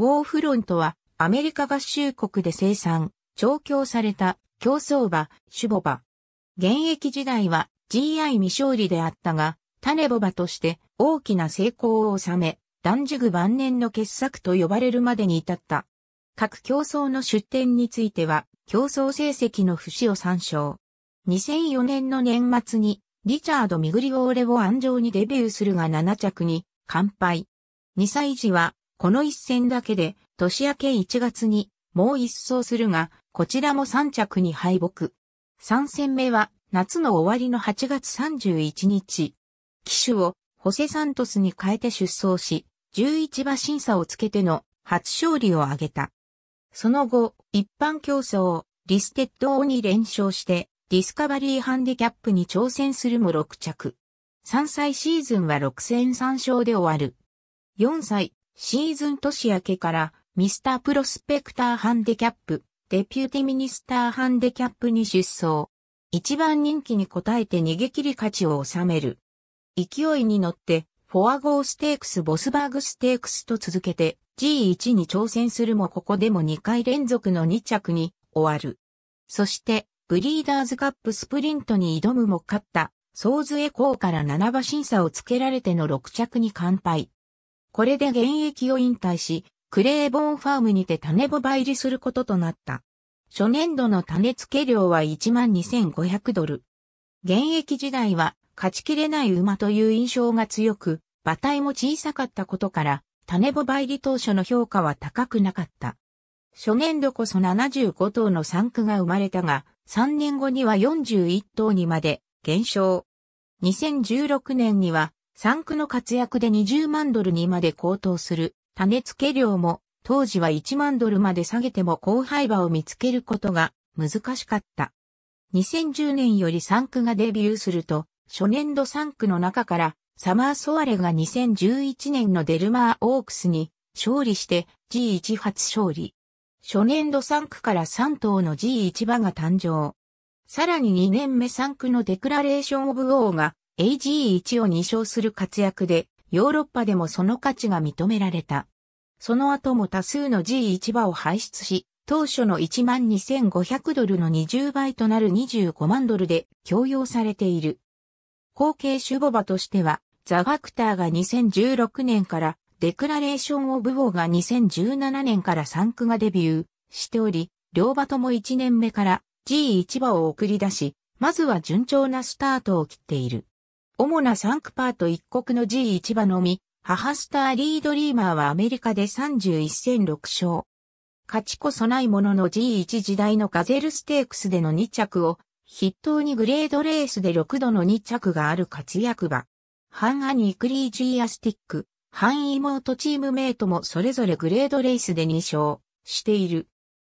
ウォーフロントはアメリカ合衆国で生産、調教された競走馬、守護馬。現役時代は GI 未勝利であったが、種ボ馬として大きな成功を収め、断具晩年の傑作と呼ばれるまでに至った。各競争の出展については、競争成績の節を参照。2004年の年末に、リチャード・ミグリオーレを安城にデビューするが7着に、完敗。2歳児は、この一戦だけで、年明け1月に、もう一走するが、こちらも3着に敗北。3戦目は、夏の終わりの8月31日。騎手を、ホセサントスに変えて出走し、11馬審査をつけての初勝利を挙げた。その後、一般競争、リステッド王に連勝して、ディスカバリーハンディキャップに挑戦するも6着。3歳シーズンは6戦3勝で終わる。4歳、シーズン年明けからミスタープロスペクターハンデキャップ、デピューティミニスターハンデキャップに出走。一番人気に応えて逃げ切り勝ちを収める。勢いに乗って、フォアゴーステークスボスバーグステークスと続けて G1 に挑戦するもここでも2回連続の2着に終わる。そして、ブリーダーズカップスプリントに挑むも勝った、ソーズエコーから7馬審査をつけられての6着に完敗。これで現役を引退し、クレーボーンファームにて種子バ入りすることとなった。初年度の種付け量は12,500ドル。現役時代は勝ちきれない馬という印象が強く、馬体も小さかったことから、種子バ入り当初の評価は高くなかった。初年度こそ75頭の産区が生まれたが、3年後には41頭にまで減少。2016年には産区の活躍で20万ドルにまで高騰する種付け量も当時は1万ドルまで下げても高配馬を見つけることが難しかった。2010年より産区がデビューすると初年度産区の中からサマーソアレが2011年のデルマーオークスに勝利して G1 初勝利。初年度産区から3頭の G1 馬が誕生。さらに2年目産区のデクラレーションオブオーが AG1 を2勝する活躍で、ヨーロッパでもその価値が認められた。その後も多数の G1 馬を輩出し、当初の12,500ドルの20倍となる25万ドルで供用されている。後継守護馬としては、ザ・ファクターが2016年からデクラレーション・オブ・ウォーが2017年から3区がデビューしており、両馬とも1年目から G1 馬を送り出し、まずは順調なスタートを切っている。主なサンクパート一国の G1 馬のみ、母スターリードリーマーはアメリカで31戦6勝。勝ちこそないものの G1 時代のガゼルステークスでの2着を、筆頭にグレードレースで6度の2着がある活躍馬。半ニークリージーアスティック、半妹チームメイトもそれぞれグレードレースで2勝している。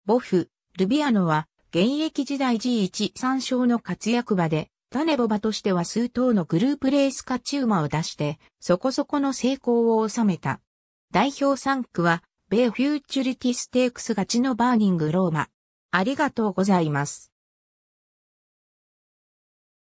ボフ、ルビアノは現役時代 G13 勝の活躍馬でタネボバとしては数頭のグループレース勝ち馬を出して、そこそこの成功を収めた。代表3区は、米フューチュリティステークス勝ちのバーニングローマ。ありがとうございます。